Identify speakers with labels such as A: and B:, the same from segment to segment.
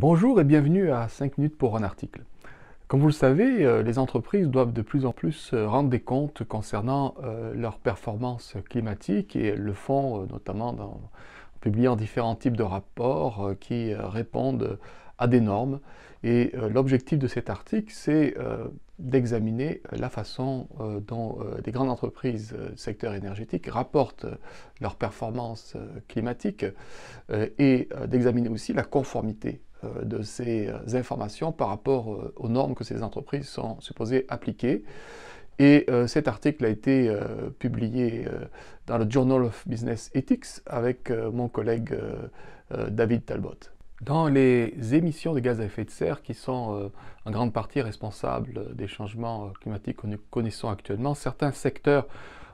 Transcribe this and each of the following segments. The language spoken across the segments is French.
A: Bonjour et bienvenue à 5 minutes pour un article. Comme vous le savez, euh, les entreprises doivent de plus en plus euh, rendre des comptes concernant euh, leur performance climatique et le font notamment en publiant différents types de rapports qui répondent à des normes. Et l'objectif de cet article, c'est d'examiner la façon dont des grandes entreprises du secteur énergétique rapportent leur performance climatique et d'examiner aussi la conformité euh, de ces euh, informations par rapport euh, aux normes que ces entreprises sont supposées appliquer. Et cet article a été publié dans le Journal of Business Ethics avec mon collègue David Talbot. Dans les émissions de gaz à effet de serre qui sont en grande partie responsables des changements climatiques que nous connaissons actuellement, certains secteurs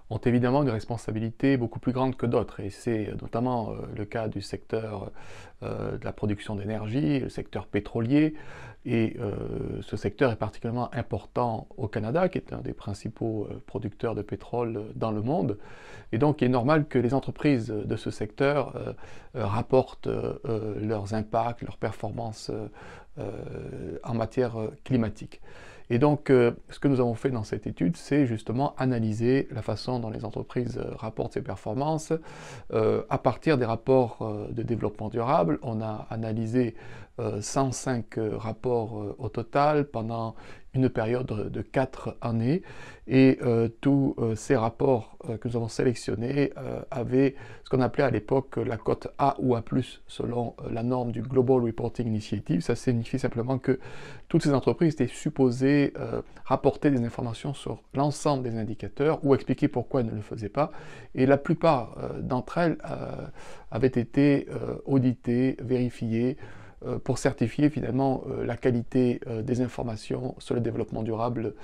A: ont évidemment une responsabilité beaucoup plus grande que d'autres. Et c'est euh, notamment euh, le cas du secteur euh, de la production d'énergie, le secteur pétrolier. Et ce secteur est particulièrement important au Canada, qui est un des principaux producteurs de pétrole dans le monde. Et donc, il est normal que les entreprises de ce secteur rapportent leurs impacts, leurs performances en matière climatique. Et donc, euh, ce que nous avons fait dans cette étude, c'est justement analyser la façon dont les entreprises euh, rapportent ses performances. Euh, à partir des rapports de développement durable, on a analysé 105 rapports au total pendant période de quatre années et euh, tous euh, ces rapports euh, que nous avons sélectionnés avaient ce qu'on appelait à l'époque la cote A ou A+, selon la norme du Global Reporting Initiative. Ça signifie simplement que toutes ces entreprises étaient supposées rapporter des informations sur l'ensemble des indicateurs ou expliquer pourquoi elles ne le faisaient pas. Et la plupart d'entre elles avaient été auditées, vérifiées, euh, pour certifier finalement euh, la qualité euh, des informations sur le développement durable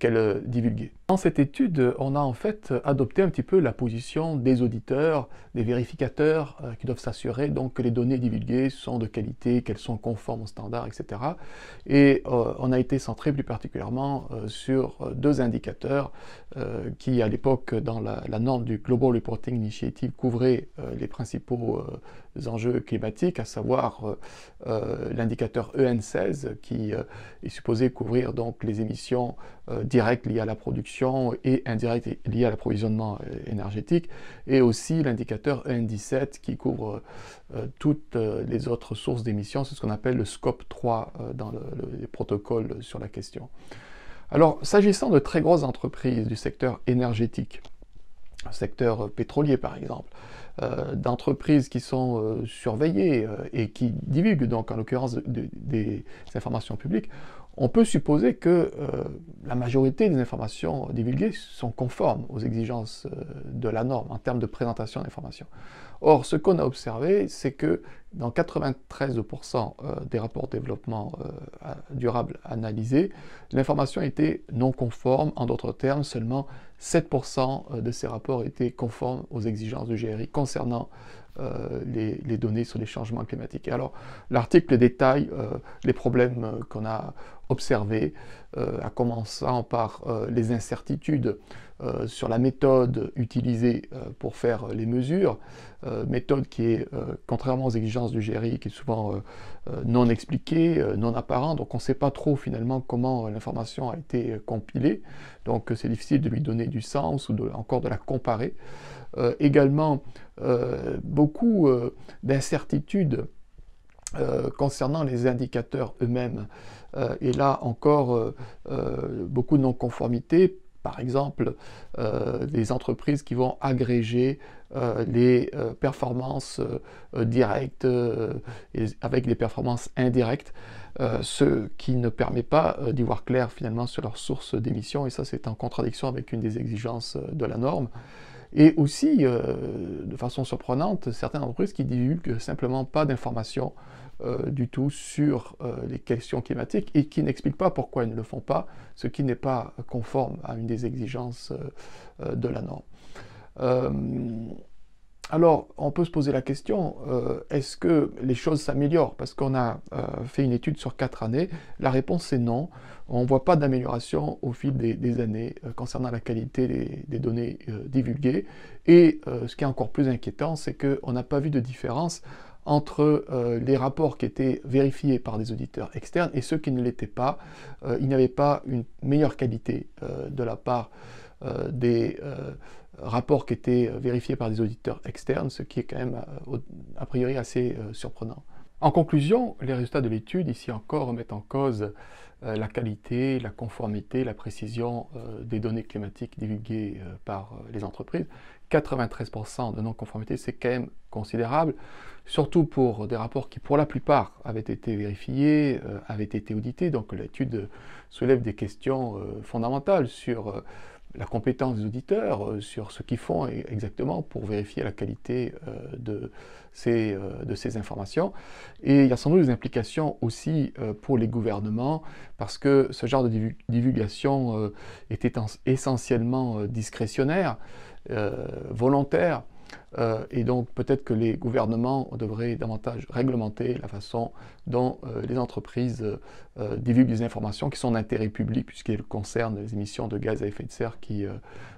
A: qu'elle divulguait. Dans cette étude, on a en fait adopté un petit peu la position des auditeurs, des vérificateurs qui doivent s'assurer donc que les données divulguées sont de qualité, qu'elles sont conformes aux standards, etc. Et on a été centré plus particulièrement sur deux indicateurs qui à l'époque dans la, la, norme du Global Reporting Initiative couvraient les principaux enjeux climatiques, à savoir euh, euh, l'indicateur EN16 qui euh, est supposé couvrir donc les émissions directes liées à la production et indirectes liées à l'approvisionnement énergétique, et aussi l'indicateur EN17 qui couvre toutes les autres sources d'émissions, c'est ce qu'on appelle le scope 3 dans le, protocole sur la question. Alors, s'agissant de très grosses entreprises du secteur énergétique, secteur pétrolier par exemple, euh, d'entreprises qui sont euh, surveillées euh, et qui divulguent donc en l'occurrence des informations publiques, on peut supposer que la majorité des informations divulguées sont conformes aux exigences de la norme en termes de présentation d'informations. Or, ce qu'on a observé, c'est que dans 93% euh, des rapports développement euh, durable analysés, l'information était non conforme. En d'autres termes, seulement 7% euh, de ces rapports étaient conformes aux exigences du GRI concernant les, données sur les changements climatiques. alors, l'article détaille les problèmes qu'on a observés, à commençant par les incertitudes euh, sur la méthode utilisée euh, pour faire euh, les mesures, méthode qui est, contrairement aux exigences du GRI, qui est souvent non expliquée, non apparente, donc on ne sait pas trop finalement comment l'information a été compilée, donc c'est difficile de lui donner du sens ou de, encore de la comparer. également, beaucoup d'incertitudes concernant les indicateurs eux-mêmes. et là encore, beaucoup de non-conformité par exemple euh, des entreprises qui vont agréger euh, les euh, performances directes avec des performances indirectes, ce qui ne permet pas d'y voir clair finalement sur leur source d'émission, et ça c'est en contradiction avec une des exigences de la norme. Et aussi, euh, de façon surprenante, certaines entreprises qui divulguent simplement pas d'informations euh, du tout sur euh, les questions climatiques et qui n'expliquent pas pourquoi ils ne le font pas, ce qui n'est pas conforme à une des exigences de la norme. Alors, on peut se poser la question, euh, est-ce que les choses s'améliorent Parce qu'on a euh, fait une étude sur quatre années. La réponse est non. On ne voit pas d'amélioration au fil des, années euh, concernant la qualité des, données divulguées. Et ce qui est encore plus inquiétant, c'est qu'on n'a pas vu de différence entre les rapports qui étaient vérifiés par des auditeurs externes et ceux qui ne l'étaient pas. il n'y avait pas une meilleure qualité de la part euh, des euh, rapports qui étaient euh, vérifiés par des auditeurs externes, ce qui est quand même a priori assez surprenant. En conclusion, les résultats de l'étude ici encore remettent en cause la qualité, la conformité, la précision des données climatiques divulguées par les entreprises. 93% de non-conformité, c'est quand même considérable, surtout pour des rapports qui, pour la plupart, avaient été vérifiés, avaient été audités. Donc l'étude soulève des questions fondamentales sur la compétence des auditeurs euh, sur ce qu'ils font e-, exactement pour vérifier la qualité euh, de ces, euh, de ces informations. Et il y a sans doute des implications aussi pour les gouvernements, parce que ce genre de divulgation était essentiellement discrétionnaire, volontaire. Euh, et donc peut-être que les gouvernements devraient davantage réglementer la façon dont euh, les entreprises euh, divulguent des informations qui sont d'intérêt public puisqu'elles concernent les émissions de gaz à effet de serre qui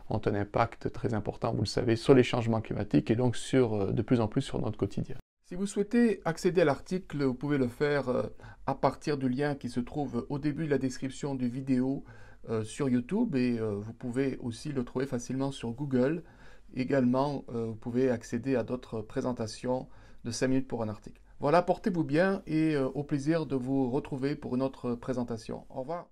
A: ont un impact très important, vous le savez, sur les changements climatiques et donc sur, de plus en plus sur notre quotidien. Si vous souhaitez accéder à l'article, vous pouvez le faire à partir du lien qui se trouve au début de la description du vidéo sur YouTube et vous pouvez aussi le trouver facilement sur Google. Également, euh, vous pouvez accéder à d'autres présentations de 5 minutes pour un article. Voilà, portez-vous bien et euh, au plaisir de vous retrouver pour une autre présentation. Au revoir.